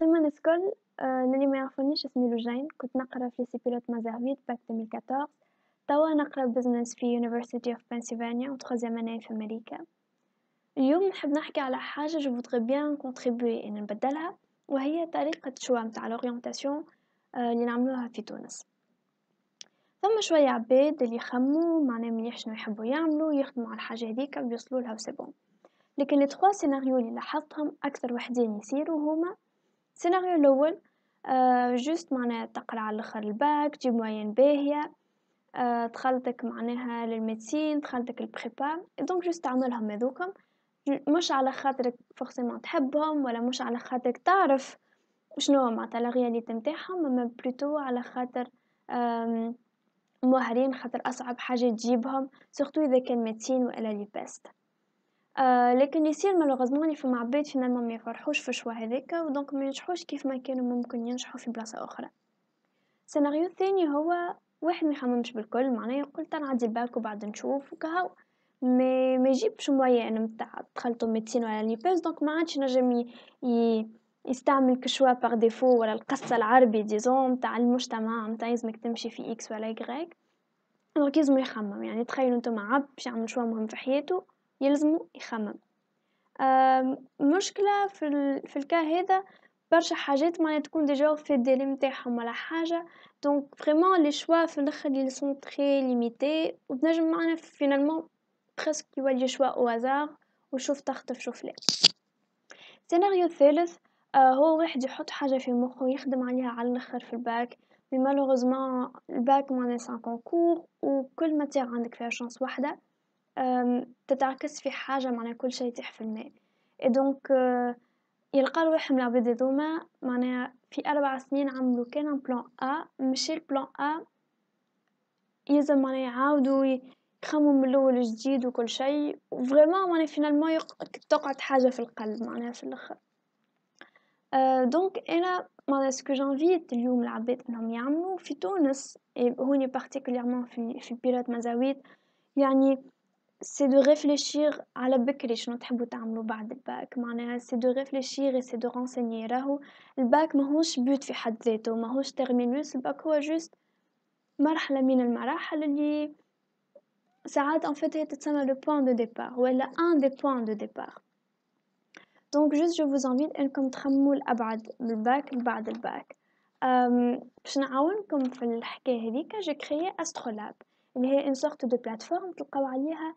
ثم نسكل آه للي ما يعرفونيش اسمي لوجين كنت نقرا في سيبيلوت مازاربيت باك 2014 توا نقرا بزنس في يونيفرسيتي اوف Pennsylvania و تخوزيام انايا في أمريكا اليوم نحب نحكي على حاجة جو فودغي بيان نكونتريبيوي أني نبدلها وهي طريقة شوا متاع لوريونتاسيون اللي نعملوها في تونس ثم شوية عباد اللي يخمو معناه مليح شنو يحبو يعملو يخدمو على الحاجة هذيكا ويوصلولها و سي لكن لي تخوا سيناريو اللي لاحظتهم أكثر وحدين يصيرو هما السيناريو الاول آه جوست معناها تقرا على الاخر الباك تجيب معين باهيه آه تخلطك معناها للميدسين تخلطك البريبا دونك جوست تعملهم هذوكم مش على خاطرك فورسيمون تحبهم ولا مش على خاطرك تعرف شنو معناتها لا رياليتي نتاعهم اما بلوتو على خاطر مهرين خاطر اصعب حاجه تجيبهم سورتو اذا كان ميدسين ولا لي بيست آه، لكن يصير ملوغزمون اللي فما عباد فينالمون ميفرحوش فالشوا هذاكا ما ينجحوش مينجحوش كيفما كانو ممكن ينجحو في بلاصه اخرى, السيناريو الثاني هو واحد ميخممش بالكل معناه يقول تنعدي طيب الباك وبعد نشوف و كهو مي ميجيبش موان نتاع دخلتو ميديسين ولا ليبيز دونك ما عادش ينجم ي يستعمل كشوا باغ ديفو ولا القصة العربي ديزون نتاع المجتمع نتاع لازمك تمشي في إكس ولا إيغيغ, دونك لازمو يخمم يعني تخيلو نتوما عبد باش يعمل شوا مهم في حياتو. يلزمو يخمم مشكلة في ال في الكا هذا برشا حاجات معناها تكون ديجا في الديلي نتاعهم ولا حاجه دونك فريمون لي شوا في الاخر لي سون تري ليميتي وتنجم معنا فينالمون برسك يولي شوا او هازار وشوف تخطف شوف لا السيناريو الثالث أه، هو واحد يحط حاجه في مخه ويخدم عليها على الاخر في الباك مي مالوروزمون الباك معناه سان كونكور وكل ماتيغ عندك فيها شانس واحده تتعكس في حاجة معناها كل شيء يطيح في الماء دونك euh, يلقى من العباد هذوما معناها في أربع سنين عملوا كان بلان أ مشي البلان أ يلزم معناها يعاودوا يخمموا من الأول جديد وكل شيء وفريمون معناها فينالمون تقعد حاجة في القلب معناها في الآخر دونك euh, أنا معناها سكو جانفيت اليوم العباد انهم يعملوا في تونس هوني بارتيكوليرمون في في بيرات مزاويت يعني سي دو ريفليشير على بكري شنو تحبوا تعملوا بعد الباك معناها سي دو ريفليشير سي دو رونسيني راهو الباك ماهوش بوت في حد ذاته ماهوش تيرمينوس الباك هو جوست مرحله من المراحل اللي ساعات ان فيت هي تتسمى لو بوين دو ديبار ولا ان دي بوين دو ديبار دونك جوست جو فوز انفيت انكم تخمموا الابعد من الباك بعد الباك باش نعاونكم في الحكايه هذيك جي كريي استرولاب اللي هي ان سورت دو بلاتفورم تلقاو عليها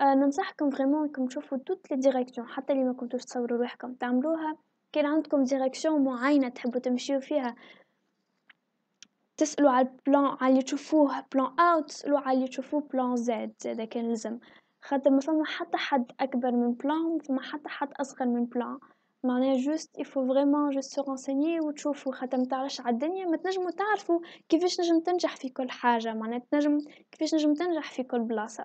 آه، ننصحكم فريمون انكم تشوفوا توت لي ديريكسيون حتى اللي ما كنتوش تصوروا روحكم تعملوها كان عندكم ديريكسيون معينه تحبوا تمشيو فيها تسالوا على البلان على اللي تشوفوه بلان ا وتسالوا على اللي تشوفوه بلان زد اذا كان لازم خاطر ما فما حتى حد اكبر من بلان فما حتى حد اصغر من بلان معناها جوست يفو فريمون جوست سو رونسيني وتشوفوا خاطر ما تعرفش على الدنيا ما تنجموا تعرفوا كيفاش نجم تنجح في كل حاجه معناها تنجم كيفاش نجم تنجح في كل بلاصه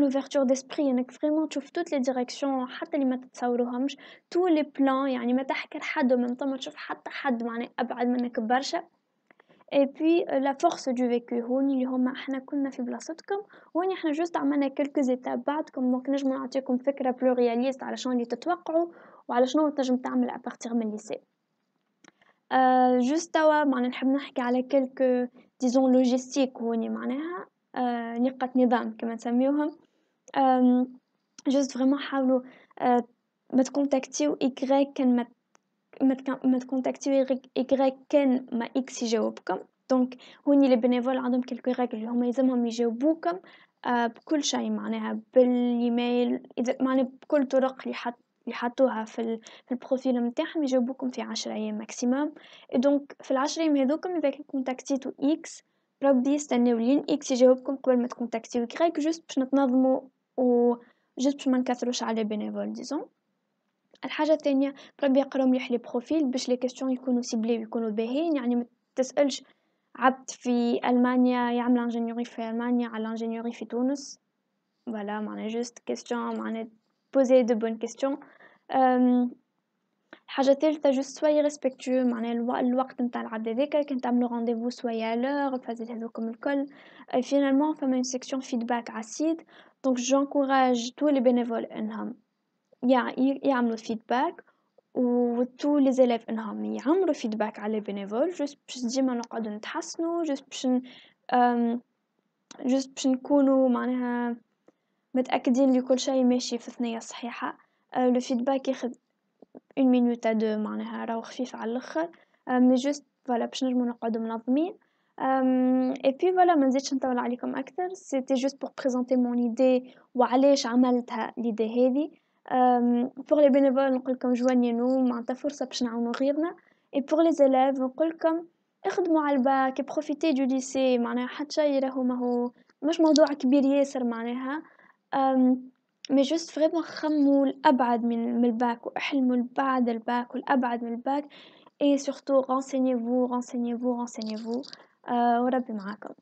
l'ouverture d'esprit انك tu vois toutes les directions حتى اللي ما تتصوروهمش tous les plans يعني ما تحكر حد ومن ثم تشوف حتى حد معني ابعد منك برشا et puis euh, la force du vécu هون اللي هما احنا كنا في بلاصتكم هوني احنا جوست عملنا quelques étapes بعدكم دونك نجمو نعطيكم فكره بلو رياليست على شنو اللي تتوقعوا وعلى شنو تنجم تعمل ا partir من الليسي جوست توا معناها نحب نحكي على quelques disons logistique هوني معناها آه، نقة نظام كما نسميوهم جوست فريمون حاولوا آه، ما تكونتاكتيو إيكغيك كان ما ما تكونتاكتيو إيكغيك كان ما إكس يجاوبكم دونك هوني لي بينيفول عندهم كيلكو ريغل اللي هما يلزمهم يجاوبوكم آه، بكل شيء معناها بالايميل معناها بكل طرق اللي حط اللي حطوها في في البروفيل نتاعهم يجاوبوكم في عشرة ايام ماكسيموم دونك في العشرة ايام هذوكم اذا كونتاكتيتو اكس ربي يستناو لين اكس يجاوبكم قبل ما تكونتاكتيو كريك جوست باش نتنظمو و جوست باش ما نكثروش على بينيفول ديزون الحاجه الثانيه ربي يقراو مليح لي بروفيل باش لي كيسيون يكونوا سيبلي ويكونوا باهين يعني ما تسالش عبد في المانيا يعمل انجينيوري في المانيا على انجينيوري في تونس فوالا معناها جوست كيسيون معناها بوزي دو بون كيسيون حاجة تالتة جو سوي ريسبكتيو معناها الو- الوقت نتاع العبد هذاك كان تعملوا رانديفو سوا لوغ فازيت هاذوكم الكل، فينالمون فما اون سيكسيون فيدباك عالسيد دونك جونكوراج تو لي بينيفول انهم يع- يعملوا فيدباك و تو لي زيلاف انهم يعملوا فيدباك على لي بينيفول جوست باش ديما نقعدوا نتحسنوا جوست باش جوست باش نكونوا معناها متأكدين لكل شيء ماشي في ثنية صحيحة، لو فيدباك ياخد اون مينوت دو معناها راهو خفيف على الاخر مي جوست فوالا باش نجمو نقعدو منظمين اي بي فوالا منزيدش نطول عليكم اكثر سيتي جوست بور بريزونتي مون ايدي وعلاش عملتها ليدي هذي بور لي بينيفول نقولكم جوانينو معناتها فرصه باش نعاونو غيرنا اي بور لي زيلاف نقولكم اخدموا على الباك بروفيتي دو ليسي معناها حتى شي راهو ماهو مش موضوع كبير ياسر معناها euh, مي جوست فريمون خمو الابعد من الباك واحلمو لبعد الباك والابعد من الباك اي سورتو غونسينيوفو غونسينيوفو غونسينيوفو وربي معاكم